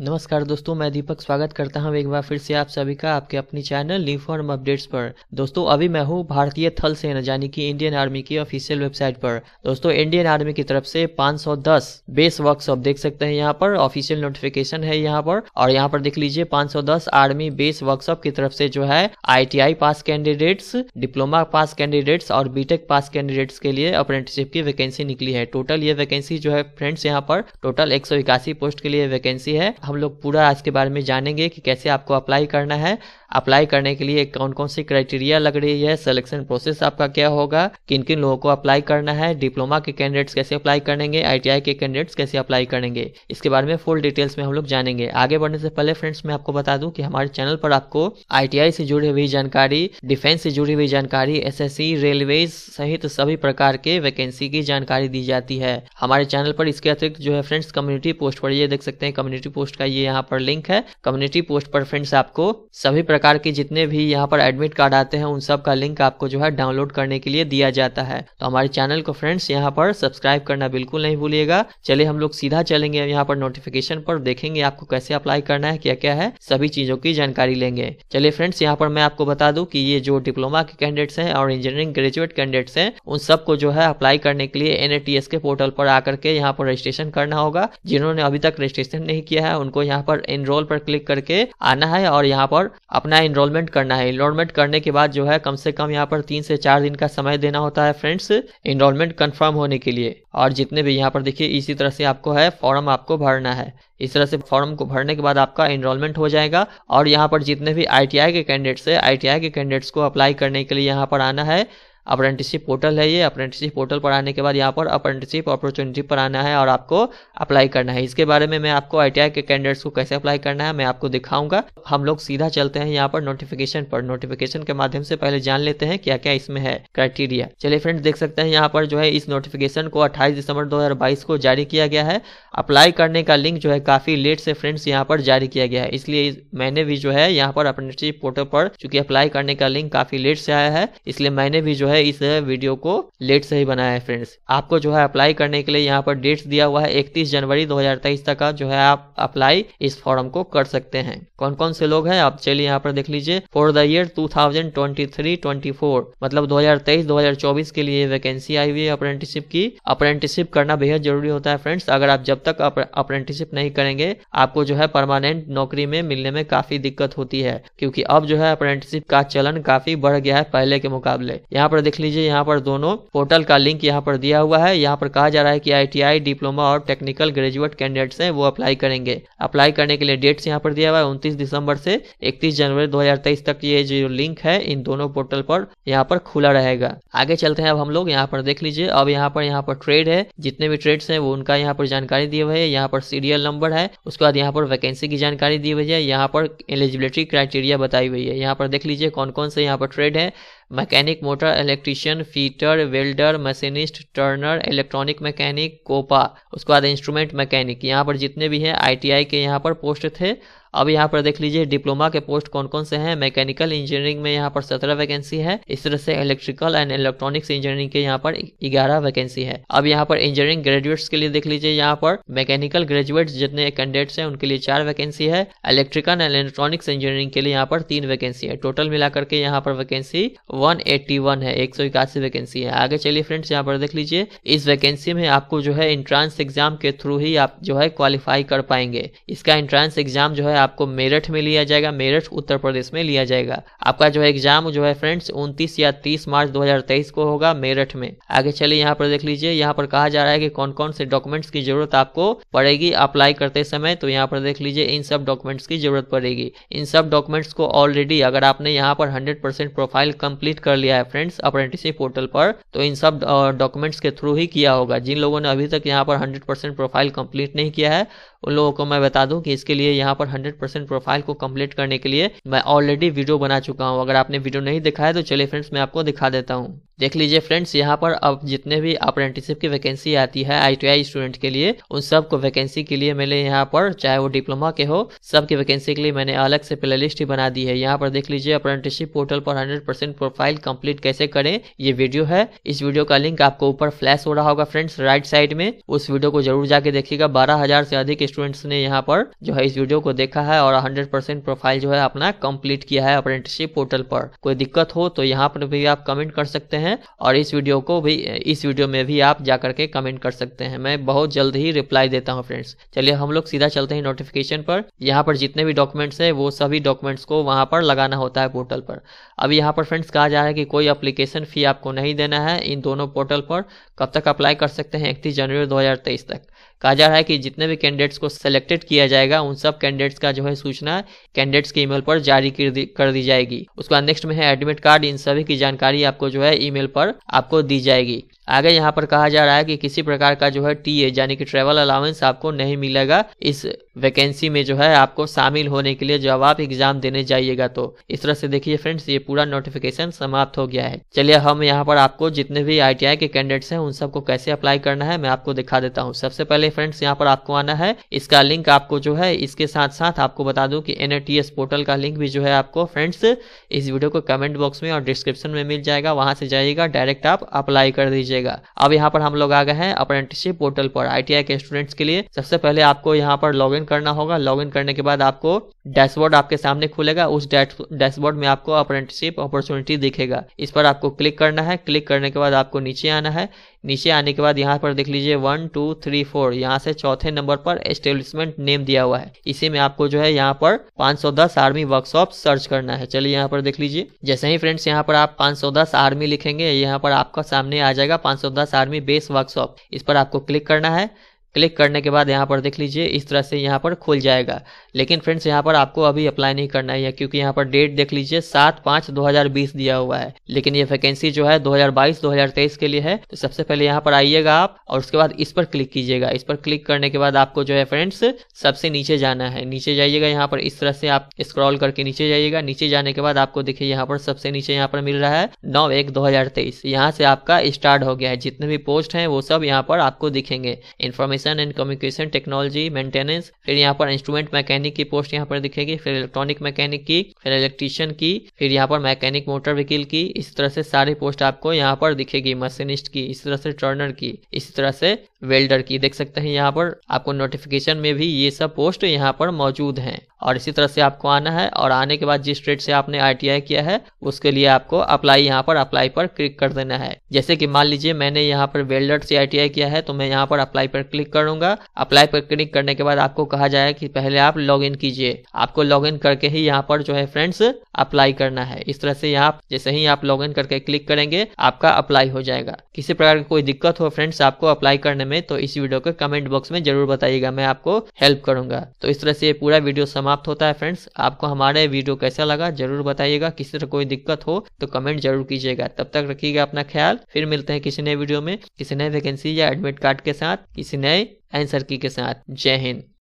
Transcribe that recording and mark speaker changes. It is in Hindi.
Speaker 1: नमस्कार दोस्तों मैं दीपक स्वागत करता हूं एक बार फिर से आप सभी का आपके अपनी चैनल लिफॉर्म अपडेट्स पर दोस्तों अभी मैं हूं भारतीय थल सेना यानी कि इंडियन आर्मी की ऑफिशियल वेबसाइट पर दोस्तों इंडियन आर्मी की तरफ से 510 बेस वर्कशॉप देख सकते हैं यहाँ पर ऑफिशियल नोटिफिकेशन है यहाँ पर और यहाँ पर देख लीजिए पांच आर्मी बेस वर्कशॉप की तरफ से जो है I pass candidates diploma pass candidates और बीटेक पास कैंडिडेट्स के लिए अप्रेंटिसिप की वैकेंसी निकली है टोटल ये वैकेंसी जो है फ्रेंड्स यहाँ पर टोटल एक पोस्ट के लिए वैकेंसी है हम लोग पूरा आज के बारे में जानेंगे कि कैसे आपको अप्लाई करना है अप्लाई करने के लिए कौन कौन सी क्राइटेरिया लग रही है सिलेक्शन प्रोसेस आपका क्या होगा किन किन लोगों को अप्लाई करना है डिप्लोमा के कैंडिडेट्स कैसे अप्लाई करेंगे आईटीआई के कैंडिडेट्स कैसे अप्लाई करेंगे इसके बारे में फुल डिटेल्स में हम लोग जानेंगे आगे बढ़ने से पहले फ्रेंड्स मैं आपको बता दूं कि हमारे चैनल पर आपको आईटीआई से जुड़ी हुई जानकारी डिफेंस से जुड़ी हुई जानकारी एस रेलवे सहित सभी प्रकार के वैकेंसी की जानकारी दी जाती है हमारे चैनल पर इसके अतिरिक्त जो है फ्रेंड्स कम्युनिटी पोस्ट पर ये देख सकते हैं कम्युनिटी पोस्ट पोस्ट का ये यहाँ पर लिंक है कम्युनिटी पोस्ट पर फ्रेंड्स आपको सभी प्रकार के जितने भी यहाँ पर एडमिट कार्ड आते हैं उन सब का लिंक आपको जो है डाउनलोड करने के लिए दिया जाता है तो हमारे चैनल को फ्रेंड्स यहाँ पर सब्सक्राइब करना बिल्कुल नहीं भूलिएगा चलिए हम लोग सीधा चलेंगे यहाँ पर नोटिफिकेशन पर देखेंगे आपको कैसे अप्लाई करना है क्या क्या है सभी चीजों की जानकारी लेंगे चलिए फ्रेंड्स यहाँ पर मैं आपको बता दू की ये जो डिप्लोमा के कैंडिडेट्स है और इंजीनियरिंग ग्रेजुएट कैंडिडेट्स है उन सबको जो है अप्लाई करने के लिए एनएटीएस के पोर्टल पर आकर के यहाँ पर रजिस्ट्रेशन करना होगा जिन्होंने अभी तक रजिस्ट्रेशन नहीं किया है उनको यहाँ पर इनरोल पर क्लिक करके आना है और यहाँ पर अपना इनरोलमेंट करना है इनरोलमेंट करने के बाद जो है कम से कम यहाँ पर तीन से चार दिन का समय देना होता है फ्रेंड्स इनरोलमेंट कन्फर्म होने के लिए और जितने भी यहाँ पर देखिए इसी तरह से आपको है फॉर्म आपको भरना है इस तरह से फॉर्म को भरने के बाद आपका इनरोलमेंट हो जाएगा और यहाँ पर जितने भी आई के कैंडिडेट्स है आई के कैंडिडेट्स को अप्लाई करने के लिए यहाँ पर आना है अप्रेंटिसशिप पोर्टल है ये अप्रेंटिसशिप पोर्टल पर आने के बाद यहाँ पर अप्रेंटिसशिप अपॉर्चुनिटी पर आना है और आपको अप्लाई करना है इसके बारे में मैं आपको आई के कैंडिडेट्स को कैसे अप्लाई करना है मैं आपको दिखाऊंगा हम लोग सीधा चलते हैं यहाँ पर नोटिफिकेशन पर नोटिफिकेशन के माध्यम से पहले जान लेते हैं क्या क्या इसमें है क्राइटेरिया चलिए फ्रेंड्स देख सकते हैं यहाँ पर जो है इस नोटिफिकेशन को अट्ठाईस दिसंबर दो को जारी किया गया है अप्लाई करने का लिंक जो है काफी लेट से फ्रेंड्स यहाँ पर जारी किया गया है इसलिए मैंने भी जो है यहाँ पर अप्रेंटिसशिप पोर्टल पर चूंकि अप्लाई करने का लिंक काफी लेट से आया है इसलिए मैंने भी जो है है इस वीडियो को लेट से ही बनाया है फ्रेंड्स आपको जो है अप्लाई करने के लिए यहाँ पर डेट्स दिया हुआ है इकतीस जनवरी दो तक का जो है आप अप्लाई इस फॉर्म को कर सकते हैं कौन कौन से लोग हैं आप चलिए यहाँ पर देख लीजिए फॉर द ईयर 2023-24 मतलब 2023-2024 के लिए वैकेंसी आई हुई है अप्रेंटिसिप की अप्रेंटिसिप करना बेहद जरूरी होता है फ्रेंड्स अगर आप जब तक अप्रेंटिसिप नहीं करेंगे आपको जो है परमानेंट नौकरी में मिलने में काफी दिक्कत होती है क्योंकि अब जो है अप्रेंटिसिप का चलन काफी बढ़ गया है पहले के मुकाबले यहाँ पर देख लीजिए यहाँ पर दोनों पोर्टल का लिंक यहाँ पर दिया हुआ है यहाँ पर कहा जा रहा है कि आईटीआई डिप्लोमा और टेक्निकल ग्रेजुएट कैंडिडेट्स हैं वो अप्लाई करेंगे अप्लाई करने के लिए डेट्स यहाँ पर दिया हुआ है उनतीस दिसंबर से इकतीस जनवरी दो तक ये जो लिंक है इन दोनों पोर्टल पर यहाँ पर खुला रहेगा आगे चलते हैं अब हम लोग यहाँ पर देख लीजिए अब यहाँ पर यहाँ पर ट्रेड है जितने भी ट्रेड्स हैं वो उनका यहाँ पर जानकारी दिए हुए है यहाँ पर सीरियल नंबर है उसके बाद यहाँ पर वैकेंसी की जानकारी दी हुई है यहाँ पर एलिजिबिलिटी क्राइटेरिया बताई हुई है यहाँ पर देख लीजिए कौन कौन से यहाँ पर ट्रेड है mechanic motor electrician fitter welder machinist turner electronic mechanic COPA उसके बाद इंस्ट्रूमेंट मैकेनिक यहाँ पर जितने भी हैं आईटीआई के यहाँ पर पोस्ट थे अब यहाँ पर देख लीजिए डिप्लोमा के पोस्ट कौन कौन से हैं मैकेनिकल इंजीनियरिंग में यहाँ पर सत्रह वैकेंसी है इस तरह से इलेक्ट्रिकल एंड इलेक्ट्रॉनिक्स इंजीनियरिंग के यहाँ पर ग्यारह वैकेंसी है अब यहाँ पर इंजीनियरिंग ग्रेजुएट्स के लिए देख लीजिए यहाँ पर मैकेनिकल ग्रेजुएट जितने कैंडिडेट्स हैं उनके लिए चार वैकेंसी है इलेक्ट्रिकल एंड इलेक्ट्रॉनिक्स इंजीनियरिंग के लिए यहाँ पर तीन वैकेंसी है टोटल मिलाकर के यहाँ पर वैकेंसी वन है एक वैकेंसी है आगे चलिए फ्रेंड्स यहाँ पर देख लीजिए इस वैकेंसी में आपको जो है इंट्रांस एग्जाम के थ्रू ही आप जो है क्वालिफाई कर पाएंगे इसका एंट्रांस एग्जाम जो है आपको मेरठ में लिया जाएगा मेरठ उत्तर प्रदेश में लिया जाएगा आपका जो है एग्जाम जो है फ्रेंड्स उनतीस या तीस मार्च 2023 को होगा मेरठ में आगे चलिए यहाँ पर देख लीजिए यहाँ पर कहा जा रहा है कि कौन कौन से डॉक्यूमेंट्स की जरूरत आपको पड़ेगी अप्लाई करते समय तो यहाँ पर देख लीजिए इन सब डॉक्यूमेंट्स की जरूरत पड़ेगी इन सब डॉक्यूमेंट्स को ऑलरेडी अगर आपने यहाँ पर हंड्रेड प्रोफाइल कंप्लीट कर लिया है फ्रेंड्स अप्रेंटिसिप पोर्टल पर तो इन सब डॉक्यूमेंट्स के थ्रू ही किया होगा जिन लोगों ने अभी तक यहाँ पर हंड्रेड प्रोफाइल कंप्लीट नहीं किया है उन लोगों को मैं बता दूं कि इसके लिए यहाँ पर 100 परसेंट प्रोफाइल को कंप्लीट करने के लिए मैं ऑलरेडी वीडियो बना चुका हूँ अगर आपने वीडियो नहीं दिखाया तो चलिए फ्रेंड्स मैं आपको दिखा देता हूँ देख लीजिए फ्रेंड्स यहाँ पर अब जितने भी अप्रेंटिसिप की वैकेंसी आती है आई स्टूडेंट के लिए उन सब को वैकेंसी के लिए मैंने यहाँ पर चाहे वो डिप्लोमा के हो सब की वैकेंसी के लिए मैंने अलग से प्ले लिस्ट ही बना दी है यहाँ पर देख लीजिए अप्रेंटिसिप पोर्टल पर हंड्रेड प्रोफाइल कम्प्लीट कैसे करें ये वीडियो है इस वीडियो का लिंक आपको ऊपर फ्लैश हो रहा होगा फ्रेंड्स राइट साइड में उस वीडियो को जरूर जाके देखिएगा बारह से अधिक स्टूडेंट्स ने यहाँ पर जो है इस वीडियो को देखा है और हंड्रेड परसेंट प्रोफाइल जो है अपना कंप्लीट किया है अप्रेंटिसशिप पोर्टल पर कोई दिक्कत हो तो यहाँ पर भी आप कमेंट कर सकते हैं और इस वीडियो को भी इस वीडियो में भी आप जाकर के कमेंट कर सकते हैं मैं बहुत जल्द ही रिप्लाई देता हूँ फ्रेंड्स चलिए हम लोग सीधा चलते हैं नोटिफिकेशन पर यहाँ पर जितने भी डॉक्यूमेंट्स है वो सभी डॉक्यूमेंट्स को वहाँ पर लगाना होता है पोर्टल पर अब यहाँ पर फ्रेंड्स कहा जा रहा है कि कोई अप्लीकेशन फ़ी आपको नहीं देना है इन दोनों पोर्टल पर कब तक अप्लाई कर सकते हैं इकतीस जनवरी दो तक कहा जा रहा है कि जितने भी कैंडिडेट्स को सेलेक्टेड किया जाएगा उन सब कैंडिडेट्स का जो है सूचना कैंडिडेट्स के ईमेल पर जारी कर दी, कर दी जाएगी उसके बाद नेक्स्ट में है एडमिट कार्ड इन सभी की जानकारी आपको जो है ईमेल पर आपको दी जाएगी आगे यहाँ पर कहा जा रहा है कि किसी प्रकार का जो है टी ए यानी कि ट्रेवल अलाउंस आपको नहीं मिलेगा इस वैकेंसी में जो है आपको शामिल होने के लिए जब आप एग्जाम देने जाइएगा तो इस तरह से देखिए फ्रेंड्स ये पूरा नोटिफिकेशन समाप्त हो गया है चलिए हम यहाँ पर आपको जितने भी आई के कैंडिडेट्स हैं उन सबको कैसे अप्लाई करना है मैं आपको दिखा देता हूँ सबसे पहले फ्रेंड्स यहाँ पर आपको आना है इसका लिंक आपको जो है इसके साथ साथ आपको बता दू की एन पोर्टल का लिंक भी जो है आपको फ्रेंड्स इस वीडियो को कमेंट बॉक्स में और डिस्क्रिप्शन में मिल जाएगा वहां से जाइएगा डायरेक्ट आप अप्लाई कर दीजिए कीजिएगा अब यहाँ पर हम लोग आ गए हैं अप्रेंटिसशिप पोर्टल पर आईटीआई के स्टूडेंट्स के लिए सबसे पहले आपको यहाँ पर लॉगिन करना होगा लॉगिन करने के बाद आपको डैशबोर्ड आपके सामने खुलेगा उस डैशबोर्ड में आपको अप्रेंटिसशिप अपॉर्चुनिटी दिखेगा इस पर आपको क्लिक करना है क्लिक करने के बाद आपको नीचे आना है नीचे आने के बाद यहाँ पर देख लीजिए वन टू थ्री फोर यहाँ से चौथे नंबर पर एस्टेब्लिशमेंट नेम दिया हुआ है इसी में आपको जो है यहाँ पर 510 आर्मी वर्कशॉप सर्च करना है चलिए यहाँ पर देख लीजिए जैसे ही फ्रेंड्स यहाँ पर आप 510 आर्मी लिखेंगे यहाँ पर आपका सामने आ जाएगा 510 आर्मी बेस वर्कशॉप इस पर आपको क्लिक करना है क्लिक करने के बाद यहाँ पर देख लीजिए इस तरह से यहाँ पर खुल जाएगा लेकिन फ्रेंड्स यहाँ पर आपको अभी अप्लाई नहीं करना है क्योंकि यहाँ पर डेट देख लीजिए सात पाँच बीस दिया हुआ है लेकिन ये वैकेंसी जो है 2022 2023 के लिए है तो सबसे पहले यहाँ पर आइएगा आप और उसके बाद इस पर क्लिक कीजिएगा इस पर क्लिक करने के बाद आपको जो है फ्रेंड्स सबसे नीचे जाना है नीचे जाइएगा यहाँ पर इस तरह से आप स्क्रॉल करके नीचे जाइएगा नीचे जाने के बाद आपको देखिए यहाँ पर सबसे नीचे यहाँ पर मिल रहा है नौ एक दो हजार तेईस यहाँ से आपका स्टार्ट हो गया है जितने भी पोस्ट है वो सब यहाँ पर आपको दिखेंगे information education and communication technology maintenance फिर यहाँ पर इंस्ट्रूमेंट मैकेनिक की पोस्ट यहाँ पर दिखेगी फिर इलेक्ट्रॉनिक मैकेनिक की फिर इलेक्ट्रीशियन की फिर यहाँ पर मैकेनिक मोटर व्हीकिल की इस तरह से सारी पोस्ट आपको यहाँ पर दिखेगी मशीनिस्ट की इस तरह से टर्नर की इस तरह से वेल्डर की देख सकते हैं यहाँ पर आपको नोटिफिकेशन में भी ये सब पोस्ट यहाँ पर मौजूद हैं और इसी तरह से आपको आना है और आने के बाद जिस ट्रेड से आपने आईटीआई किया है उसके लिए आपको अप्लाई यहाँ पर अप्लाई पर क्लिक कर देना है जैसे कि मान लीजिए मैंने यहाँ पर वेल्डर से आई किया है तो मैं यहाँ पर अप्लाई पर क्लिक करूंगा अप्लाई पर क्लिक करने के बाद आपको कहा जाए की पहले आप लॉग कीजिए आपको लॉग करके ही यहाँ पर जो है फ्रेंड्स अप्लाई करना है इस तरह से यहाँ जैसे ही आप लॉग करके क्लिक करेंगे आपका अप्लाई हो जाएगा किसी प्रकार की कोई दिक्कत हो फ्रेंड्स आपको अप्लाई करने में में तो इस वीडियो को कमेंट बॉक्स में जरूर बताइएगा मैं आपको हेल्प करूंगा तो इस तरह से ये पूरा वीडियो समाप्त होता है फ्रेंड्स आपको हमारा वीडियो कैसा लगा जरूर बताइएगा किसी तरह कोई दिक्कत हो तो कमेंट जरूर कीजिएगा तब तक रखिएगा अपना ख्याल फिर मिलते हैं किसी नए वीडियो में किसी नए वैकेंसी या एडमिट कार्ड के साथ किसी नए आंसर की के साथ जय हिंद